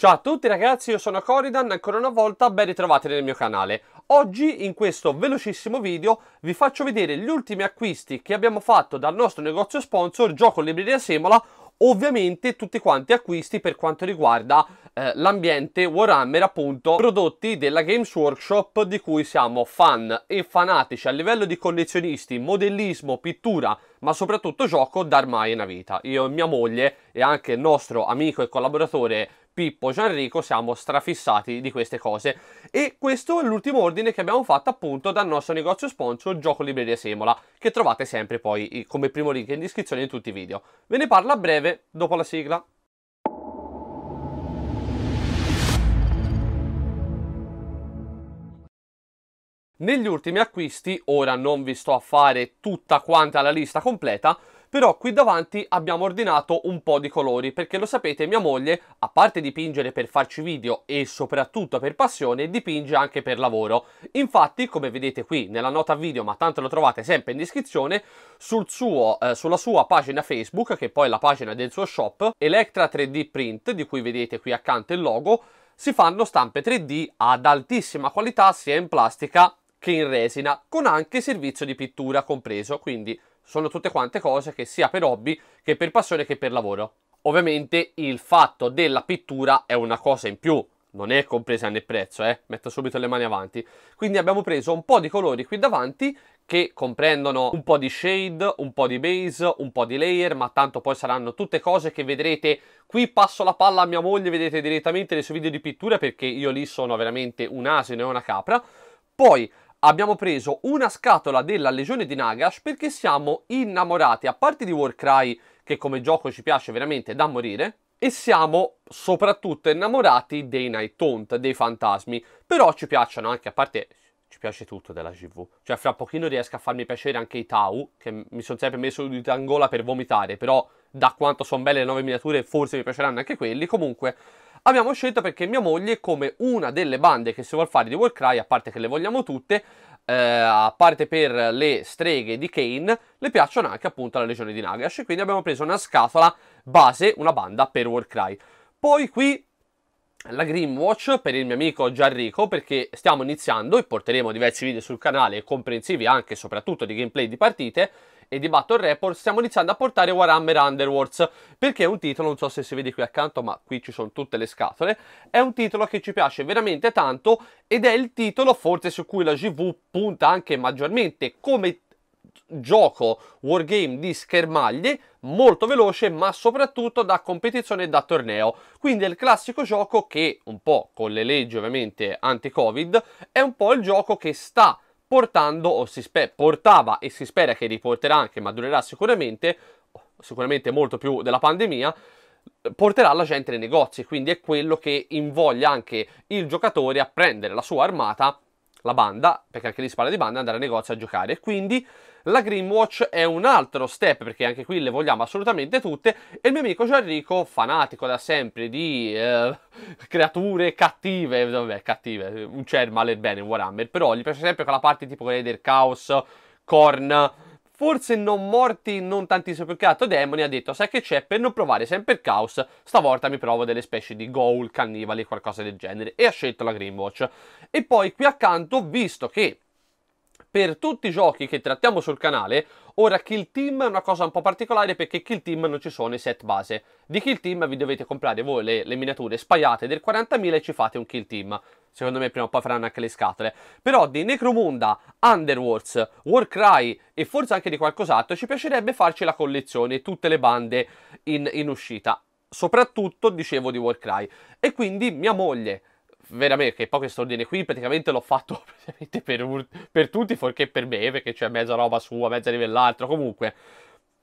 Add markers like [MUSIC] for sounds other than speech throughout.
Ciao a tutti ragazzi, io sono Coridan, ancora una volta ben ritrovati nel mio canale. Oggi in questo velocissimo video vi faccio vedere gli ultimi acquisti che abbiamo fatto dal nostro negozio sponsor Gioco Libreria Semola, ovviamente tutti quanti acquisti per quanto riguarda eh, l'ambiente Warhammer appunto, prodotti della Games Workshop di cui siamo fan e fanatici a livello di collezionisti, modellismo, pittura, ma soprattutto gioco da ormai una vita. Io e mia moglie e anche il nostro amico e collaboratore Pippo, Gianrico siamo strafissati di queste cose e questo è l'ultimo ordine che abbiamo fatto appunto dal nostro negozio sponsor Gioco Libreria Semola che trovate sempre poi eh, come primo link in descrizione in tutti i video. Ve ne parlo a breve dopo la sigla. Negli ultimi acquisti, ora non vi sto a fare tutta quanta la lista completa, però qui davanti abbiamo ordinato un po' di colori perché lo sapete mia moglie a parte dipingere per farci video e soprattutto per passione dipinge anche per lavoro infatti come vedete qui nella nota video ma tanto lo trovate sempre in descrizione sul suo, eh, sulla sua pagina Facebook che poi è la pagina del suo shop Electra 3D Print di cui vedete qui accanto il logo si fanno stampe 3D ad altissima qualità sia in plastica che in resina con anche servizio di pittura compreso quindi sono tutte quante cose che sia per hobby che per passione che per lavoro. Ovviamente il fatto della pittura è una cosa in più, non è compresa nel prezzo, eh? metto subito le mani avanti. Quindi abbiamo preso un po' di colori qui davanti che comprendono un po' di shade, un po' di base, un po' di layer, ma tanto poi saranno tutte cose che vedrete. Qui passo la palla a mia moglie, vedete direttamente nei suoi video di pittura perché io lì sono veramente un asino e una capra. Poi abbiamo preso una scatola della Legione di Nagash perché siamo innamorati, a parte di Warcry, che come gioco ci piace veramente da morire, e siamo soprattutto innamorati dei Night Taunt, dei fantasmi, però ci piacciono anche, a parte ci piace tutto della GV, Cioè, fra pochino riesco a farmi piacere anche i Tau, che mi sono sempre messo di tangola per vomitare, però da quanto sono belle le nuove miniature forse mi piaceranno anche quelli. Comunque, Abbiamo scelto perché mia moglie, come una delle bande che si vuole fare di Warcry, a parte che le vogliamo tutte, eh, a parte per le streghe di Kane, le piacciono anche appunto la Legione di Nagash. Quindi abbiamo preso una scatola base, una banda per Warcry. Poi qui la Grimwatch per il mio amico Gianrico perché stiamo iniziando e porteremo diversi video sul canale comprensivi anche e soprattutto di gameplay di partite e di Battle Report stiamo iniziando a portare Warhammer Underworlds perché è un titolo, non so se si vede qui accanto ma qui ci sono tutte le scatole, è un titolo che ci piace veramente tanto ed è il titolo forse su cui la GV punta anche maggiormente come gioco wargame di schermaglie molto veloce ma soprattutto da competizione e da torneo quindi è il classico gioco che un po' con le leggi ovviamente anti covid è un po' il gioco che sta portando o si spe- portava e si spera che riporterà anche, ma durerà sicuramente, sicuramente molto più della pandemia, porterà la gente nei negozi, quindi è quello che invoglia anche il giocatore a prendere la sua armata la banda, perché anche lì si parla di banda, andare al negozio a giocare. quindi la Greenwatch è un altro step, perché anche qui le vogliamo assolutamente tutte. E il mio amico Gianrico, fanatico da sempre di eh, creature cattive, vabbè, cattive, un c'è certo, male e bene in Warhammer, però gli piace sempre quella parte tipo quella del caos, corn forse non morti non tantissimo più che altro demoni, ha detto sai che c'è per non provare sempre il caos, stavolta mi provo delle specie di goal, cannibali, qualcosa del genere e ha scelto la Greenwatch. E poi qui accanto, visto che per tutti i giochi che trattiamo sul canale. Ora Kill Team è una cosa un po' particolare perché Kill Team non ci sono i set base. Di Kill Team vi dovete comprare voi le, le miniature spaiate del 40.000 e ci fate un Kill Team. Secondo me prima o poi faranno anche le scatole. Però di Necromunda, Underworlds, Warcry e forse anche di qualcos'altro ci piacerebbe farci la collezione, e tutte le bande in, in uscita. Soprattutto, dicevo, di Warcry. E quindi mia moglie veramente che poi questo ordine qui praticamente l'ho fatto [LAUGHS] praticamente per, per, tutti fuorché per me perché c'è mezza roba sua, mezza livell'altro, comunque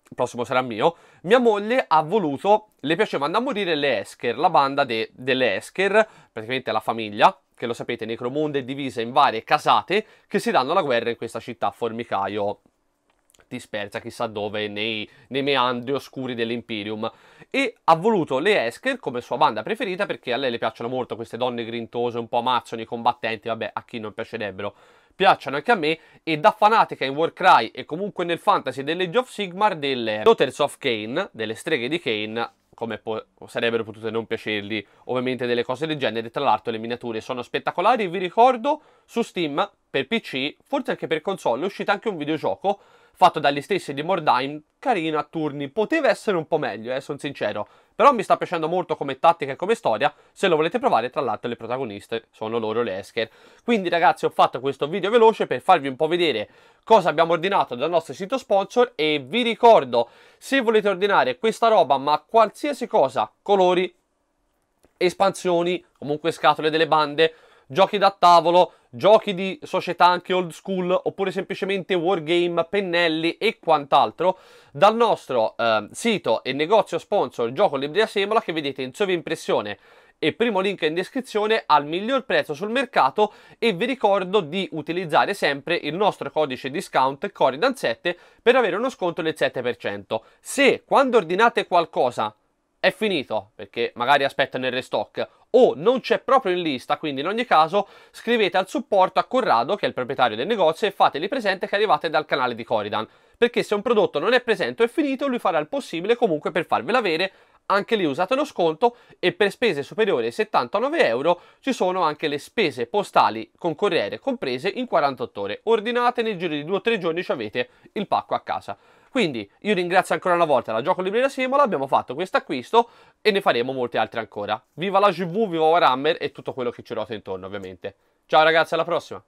il prossimo sarà mio, mia moglie ha voluto, le piacevano a morire le Esker, la banda de, delle Esker, praticamente la famiglia, che lo sapete, Necromondo è divisa in varie casate che si danno la guerra in questa città formicaio dispersa chissà dove nei, nei meandri oscuri dell'Imperium e ha voluto le Esker come sua banda preferita perché a lei le piacciono molto queste donne grintose, un po' amazzoni, combattenti, vabbè a chi non piacerebbero piacciono anche a me e da fanatica in Warcry e comunque nel fantasy dell'Age of Sigmar delle Daughters of Kane, delle streghe di Kane come po sarebbero potute non piacergli ovviamente delle cose del genere tra l'altro le miniature sono spettacolari vi ricordo su Steam per PC forse anche per console è uscito anche un videogioco fatto dagli stessi di Mordheim, carino a turni, poteva essere un po' meglio, eh, sono sincero, però mi sta piacendo molto come tattica e come storia, se lo volete provare, tra l'altro le protagoniste sono loro le Esker. Quindi ragazzi ho fatto questo video veloce per farvi un po' vedere cosa abbiamo ordinato dal nostro sito sponsor e vi ricordo, se volete ordinare questa roba, ma qualsiasi cosa, colori, espansioni, comunque scatole delle bande, giochi da tavolo, giochi di società anche old school oppure semplicemente wargame, pennelli e quant'altro dal nostro eh, sito e negozio sponsor Gioco Libreria Semola che vedete in sovrimpressione e primo link in descrizione al miglior prezzo sul mercato e vi ricordo di utilizzare sempre il nostro codice discount Coridan7 per avere uno sconto del 7%. Se quando ordinate qualcosa è finito perché magari aspettano il restock o non c'è proprio in lista, quindi in ogni caso scrivete al supporto a Corrado, che è il proprietario del negozio, e fateli presente che arrivate dal canale di Coridan, perché se un prodotto non è presente o è finito, lui farà il possibile comunque per farvelo avere, anche lì usate lo sconto e per spese superiori ai 79 euro ci sono anche le spese postali con corriere comprese in 48 ore. Ordinate nel giro di 2-3 giorni ci avete il pacco a casa. Quindi io ringrazio ancora una volta la Gioco Libreria Simola, abbiamo fatto questo acquisto e ne faremo molte altre ancora. Viva la GV, viva Warhammer e tutto quello che ci ruota intorno ovviamente. Ciao ragazzi, alla prossima!